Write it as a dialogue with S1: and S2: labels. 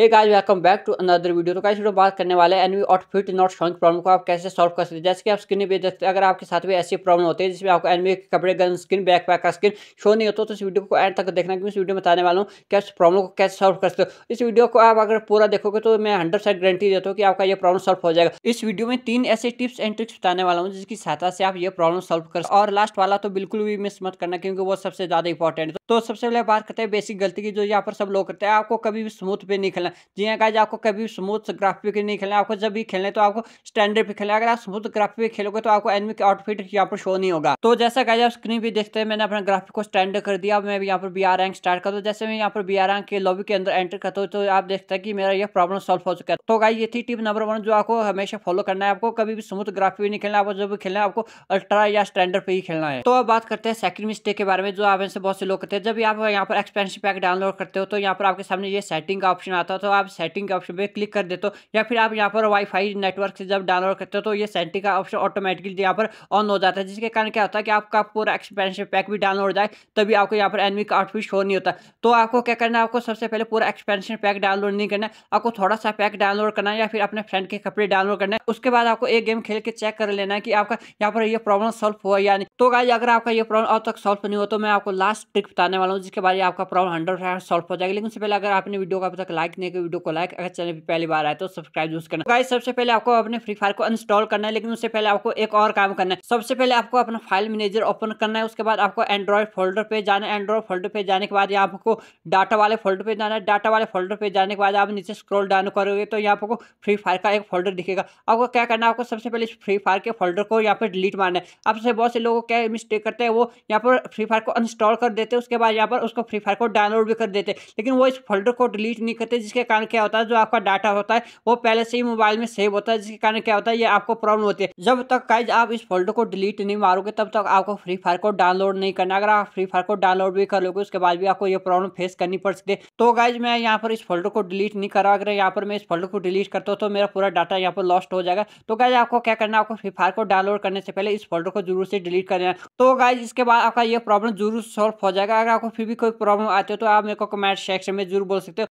S1: hey guys welcome back to another video तो guys video बात करने वाले हैं NV outfit not showing problem को आप कैसे सॉल्व कर सकते हैं जैसे कि आप स्क्रीन पे देखते हैं अगर आपके साथ भी ऐसी प्रॉब्लम होती है जिसमें आपको एनवी के कपड़े गन स्किन बैक पैक का स्किन शो नहीं होता तो इस वीडियो को एंड तक देखना क्योंकि इस वीडियो में बताने वाला हूँ कि आप प्रॉब्लम को कैसे सॉल्व कर सकते हो इस वीडियो को आप अगर पूरा देखोगे तो मैं हंड्रेड गारंटी देता हूँ कि आपका यह प्रॉब्लम सॉल्व हो जाएगा इस वीडियो में तीन ऐसे टिप्स एंड ट्रिक्स बताने वाला हूँ जिसकी सहायता से आप ये प्रॉब्लम सॉल्व कर और लास्ट वाला तो बिल्कुल भी मिस मत करना क्योंकि वो सबसे ज़्यादा इंपॉर्टेंट है तो सबसे पहले बात करते हैं बेसिक गलती की जो यहाँ पर सब लोग करते हैं आपको कभी भी स्मूथ पे नहीं खेलना जी हाँ कहा आपको कभी स्मूथ ग्राफिक पे नहीं खेलना आपको जब भी खेलना है तो आपको स्टैंडर्ड पे खेलना अगर आप स्मूथ ग्राफिक पे खेलोगे तो आपको एनमी के आउटफिट यहाँ पर शो नहीं होगा तो जैसा कहा स्क्रीन भी देखते हैं मैंने अपना ग्राफिक को स्टैंडर्ड कर दिया मैं भी यहाँ पर बी आर रैंक स्टार्ट करता हूँ जैसे मैं यहाँ पर बी आर रैंक के लॉबी के अंदर एंटर करता हूँ तो आप देखते हैं कि मेरा यह प्रॉब्लम सॉल्व हो चुका है तो गाई ये थी टिप नंबर वन जो आपको हमेशा फॉलो करना है आपको कभी भी स्मूथ ग्राफिक नहीं खेलना आपको जब भी खेलना है आपको अल्ट्रा या स्टैंडर्ड पर ही खेलना है तो अब बात करते हैं सेकंड मिस्टेक के बारे में जो आप से बहुत से लोग करते हैं जब आप यहाँ पर एक्सपेंसिव पैक डाउनलोड करते हो तो यहाँ पर आपके सामने ये सेटिंग का ऑप्शन आता है आता तो आप सेटिंग के ऑप्शन पर क्लिक कर देते हो या फिर आप यहाँ पर वाईफाई नेटवर्क से जब डाउनलोड करते हो तो ये सेटिंग का ऑप्शन ऑटोमेटिकली यहाँ पर ऑन हो जाता है जिसके कारण क्या होता है कि आपका पूरा एक्सपेंसिव पैक भी डाउनलोड हो जाए तभी आपको यहाँ पर एनवी का आउटफिट शो नहीं होता तो आपको क्या करना है आपको सबसे पहले पूरा एक्सपेंशन पैक डाउनलोड नहीं करना आपको थोड़ा सा पैक डाउनलोड करना है या फिर अपने फ्रेंड के कपड़े डाउनलोड करना है उसके बाद आपको एक गेम खेल के चेक कर लेना है कि आपका यहाँ पर यह प्रॉब्लम सॉल्व हुआ या नहीं तो गाइज अगर आपका ये प्रॉब्लम अब तक सॉल्व नहीं हो तो मैं आपको लास्ट ट्रिक बताने वाला हूँ जिसके बाद आपका प्रॉब्लम हंड्रेड सॉल्व हो जाएगा लेकिन उससे पहले अगर आपने वीडियो को अब तक लाइक देखने के वीडियो को लाइक अगर चैनल पर पहली बार आए तो सब्सक्राइब जरूर करना गाइस सबसे पहले आपको अपने फ्री फायर को इंस्टॉल करना है लेकिन उससे पहले आपको एक और काम करना है सबसे पहले आपको अपना फाइल मैनेजर ओपन करना है उसके बाद आपको एंड्रॉइड फोल्डर पे जाना है एंड्रॉइड फोल्डर पे जाने के बाद यहाँ आपको डाटा वाले फोल्डर पे जाना है डाटा वाले फोल्डर पे जाने के बाद आप नीचे स्क्रॉल डाउन करोगे तो यहाँ आपको फ्री फायर का एक फोल्डर दिखेगा आपको क्या करना है आपको सबसे पहले फ्री फायर के फोल्डर को यहाँ पर डिलीट मारना है आपसे बहुत से लोग क्या मिस्टेक करते हैं वो यहाँ पर फ्री फायर को इंस्टॉल कर देते हैं उसके बाद यहाँ पर उसको फ्री फायर को डाउनलोड भी कर देते हैं लेकिन वो इस फोल्डर को डिलीट नहीं करते जिस जिसके कारण क्या होता है जो आपका डाटा होता है वो पहले से ही मोबाइल में सेव होता है जिसके कारण क्या होता है ये आपको प्रॉब्लम होती है जब तक गाइज आप इस फोल्डर को डिलीट नहीं मारोगे तब तक आपको फ्री फायर को डाउनलोड नहीं करना अगर आप फ्री फायर को डाउनलोड भी कर लोगे उसके बाद भी आपको ये प्रॉब्लम फेस करनी पड़ सकती है तो गाइज मैं यहाँ पर इस फोल्डर को डिलीट नहीं करा अगर यहाँ पर मैं इस फोल्डर को डिलीट करता हूँ तो मेरा पूरा डाटा यहाँ पर लॉस्ट हो जाएगा तो गाइज आपको क्या करना है आपको फ्री फायर को डाउनलोड करने से पहले इस फोल्डर को जरूर से डिलीट करना है तो गाइज इसके बाद आपका ये प्रॉब्लम जरूर सॉल्व हो जाएगा अगर आपको फिर भी कोई प्रॉब्लम आती है तो आप मेरे को कमेंट सेक्शन में जरूर बोल सकते हो